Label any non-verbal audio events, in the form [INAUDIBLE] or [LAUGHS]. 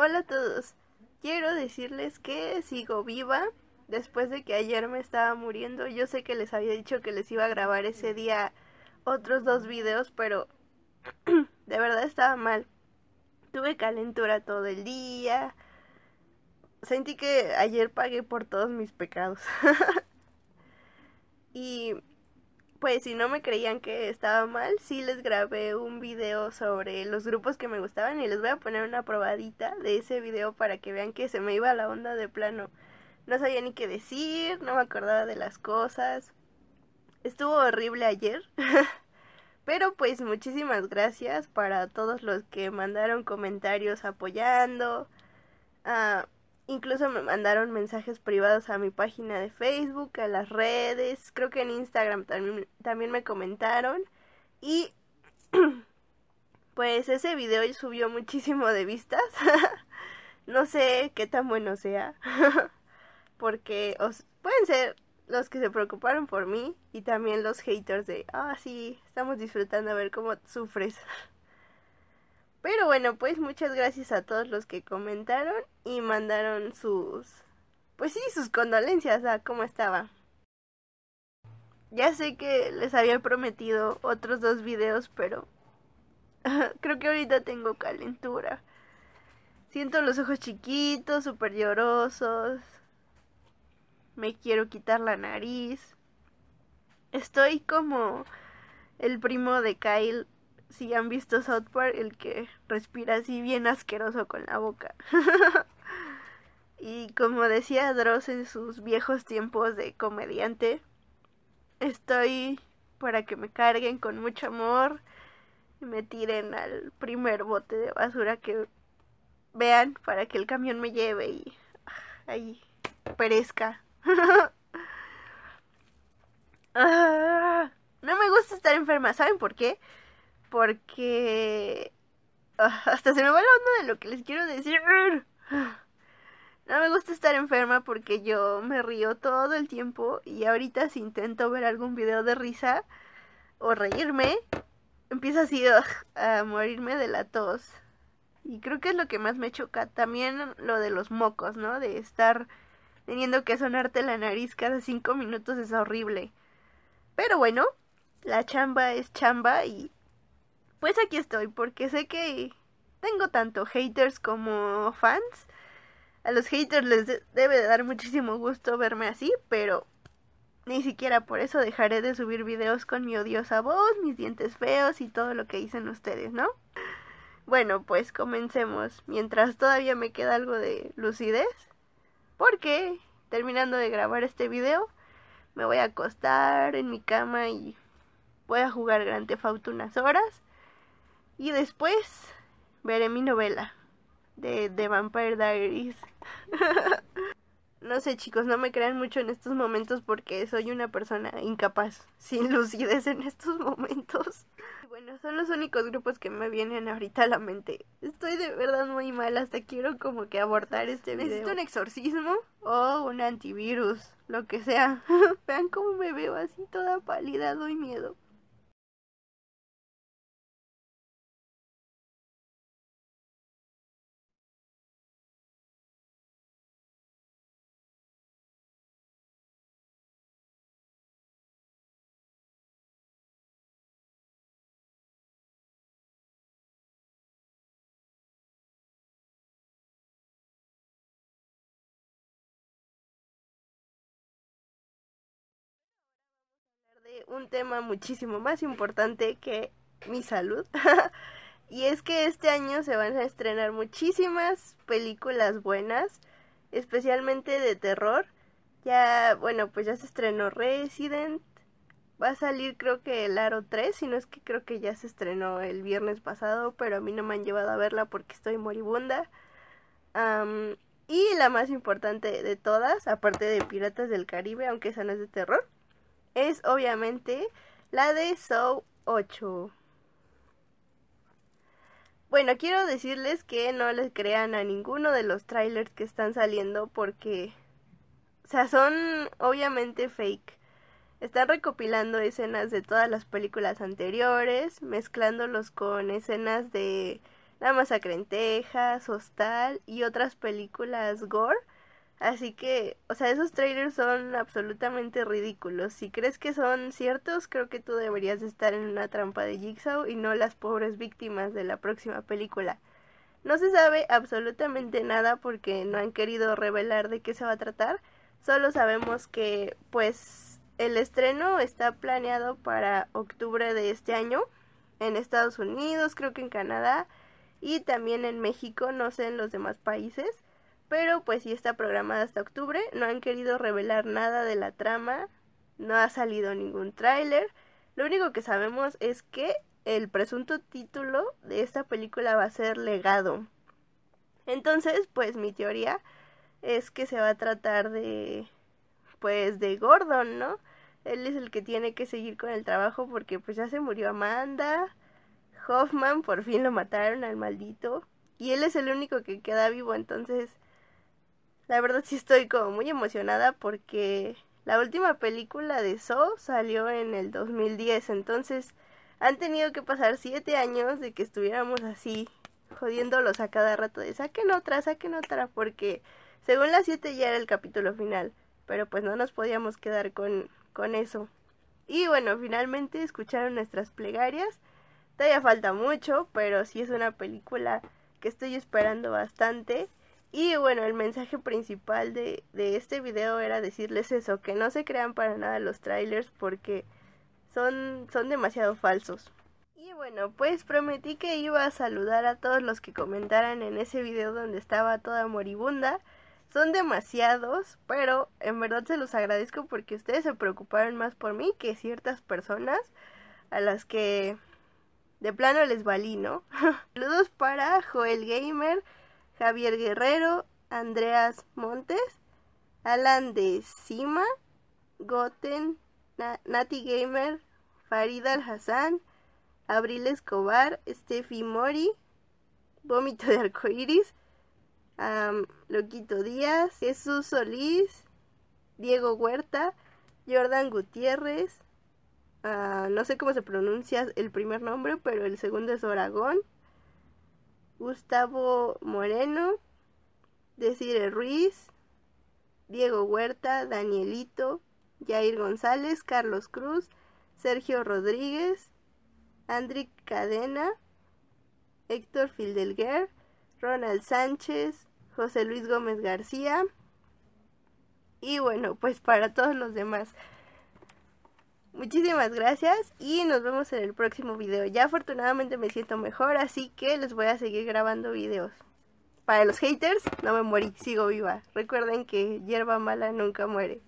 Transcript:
Hola a todos. Quiero decirles que sigo viva después de que ayer me estaba muriendo. Yo sé que les había dicho que les iba a grabar ese día otros dos videos, pero [CLEARS THROAT] de verdad estaba mal. Tuve calentura todo el día. Sentí que ayer pagué por todos mis pecados. [LAUGHS] y pues si no me creían que estaba mal, sí les grabé un video sobre los grupos que me gustaban y les voy a poner una probadita de ese video para que vean que se me iba la onda de plano. No sabía ni qué decir, no me acordaba de las cosas. Estuvo horrible ayer. [LAUGHS] Pero pues muchísimas gracias para todos los que mandaron comentarios apoyando. Ah, Incluso me mandaron mensajes privados a mi página de Facebook, a las redes, creo que en Instagram también, me comentaron. Y [CLEARS THROAT] pues ese video subió muchísimo de vistas. [LAUGHS] no sé qué tan bueno sea. [LAUGHS] Porque pueden ser los que se preocuparon por mí y también los haters de, ah, sí, estamos disfrutando a ver cómo sufres. [LAUGHS] Pero bueno, pues muchas gracias a todos los que comentaron y mandaron sus... Pues sí, sus condolencias a ¿ah? cómo estaba. Ya sé que les había prometido otros dos videos, pero [LAUGHS] creo que ahorita tengo calentura. Siento los ojos chiquitos, súper llorosos. Me quiero quitar la nariz. Estoy como el primo de Kyle si han visto South Park, el que respira así bien asqueroso con la boca. [LAUGHS] y como decía Dross en sus viejos tiempos de comediante, estoy para que me carguen con mucho amor y me tiren al primer bote de basura que vean para que el camión me lleve y ah, ahí perezca. [LAUGHS] Ah, no me gusta estar enferma, ¿saben por qué? Porque... Ah, hasta se me va la onda de lo que les quiero decir. No me gusta estar enferma porque yo me río todo el tiempo y ahorita si intento ver algún video de risa o reírme, empiezo así ah, a morirme de la tos. Y creo que es lo que más me choca. También lo de los mocos, ¿no? De estar teniendo que sonarte la nariz cada cinco minutos es horrible. Pero bueno, la chamba es chamba y pues aquí estoy, porque sé que tengo tanto haters como fans. A los haters les debe de dar muchísimo gusto verme así, pero ni siquiera por eso dejaré de subir videos con mi odiosa voz, mis dientes feos y todo lo que dicen ustedes, ¿no? Bueno, pues comencemos. Mientras todavía me queda algo de lucidez, porque terminando de grabar este video, me voy a acostar en mi cama y voy a jugar Grand Theft Auto unas horas y después veré mi novela de, The Vampire Diaries. [LAUGHS] no sé chicos, no me crean mucho en estos momentos porque soy una persona incapaz, [LAUGHS] sin lucidez en estos momentos. Bueno, son los únicos grupos que me vienen ahorita a la mente. Estoy de verdad muy mal, hasta quiero como que abortar este video. Necesito un exorcismo o un antivirus, lo que sea. [LAUGHS] Vean cómo me veo así toda pálida, doy miedo. un tema muchísimo más importante que mi salud. [LAUGHS] y es que este año se van a estrenar muchísimas películas buenas, especialmente de terror. Ya, bueno, pues ya se estrenó Resident. Va a salir creo que el Aro 3, si no es que creo que ya se estrenó el viernes pasado, pero a mí no me han llevado a verla porque estoy moribunda. y la más importante de todas, aparte de Piratas del Caribe, aunque esa no es de terror, es obviamente la de Soul 8. Bueno, quiero decirles que no les crean a ninguno de los trailers que están saliendo porque, o sea, son obviamente fake. Están recopilando escenas de todas las películas anteriores, mezclándolos con escenas de La Masacre en Texas, Hostal y otras películas gore Así que, o sea, esos trailers son absolutamente ridículos. Si crees que son ciertos, creo que tú deberías estar en una trampa de Jigsaw y no las pobres víctimas de la próxima película. No se sabe absolutamente nada porque no han querido revelar de qué se va a tratar. Solo sabemos que, pues, el estreno está planeado para octubre de este año en Estados Unidos, creo que en Canadá y también en México, no sé en los demás países pero pues sí está programada hasta octubre. No han querido revelar nada de la trama, no ha salido ningún tráiler. Lo único que sabemos es que el presunto título de esta película va a ser Legado. Entonces, pues mi teoría es que se va a tratar de pues de Gordon, ¿no? Él es el que tiene que seguir con el trabajo porque pues ya se murió Amanda, Hoffman por fin lo mataron al maldito y él es el único que queda vivo, entonces la verdad sí estoy como muy emocionada porque la última película de Saw salió en el 2010, entonces han tenido que pasar siete años de que estuviéramos así jodiéndolos a cada rato de saquen otra, saquen otra, porque según las siete ya era el capítulo final, pero pues no nos podíamos quedar con, con eso. Y bueno, finalmente escucharon nuestras plegarias. Todavía falta mucho, pero sí es una película que estoy esperando bastante. Y bueno, el mensaje principal de, este video era decirles eso, que no se crean para nada los trailers porque son, son demasiado falsos. Y bueno, pues prometí que iba a saludar a todos los que comentaran en ese video donde estaba toda moribunda. Son demasiados, pero en verdad se los agradezco porque ustedes se preocuparon más por mí que ciertas personas a las que de plano les valí, ¿no? [LAUGHS] Saludos para Joel Gamer, Javier Guerrero, Andreas Montes, Alan de Sima, Goten, Nati Gamer, Farid Al Hassan, Abril Escobar, Steffi Mori, Vómito de Arcoiris, Loquito Díaz, Jesús Solís, Diego Huerta, Jordan Gutiérrez, ah, no sé cómo se pronuncia el primer nombre, pero el segundo es Oragón, Gustavo Moreno, Desire Ruiz, Diego Huerta, Danielito, Jair González, Carlos Cruz, Sergio Rodríguez, Andric Cadena, Héctor Fildelguer, Ronald Sánchez, José Luis Gómez García y bueno, pues para todos los demás. Muchísimas gracias y nos vemos en el próximo video. Ya afortunadamente me siento mejor, así que les voy a seguir grabando videos. Para los haters, no me morí, sigo viva. Recuerden que hierba mala nunca muere.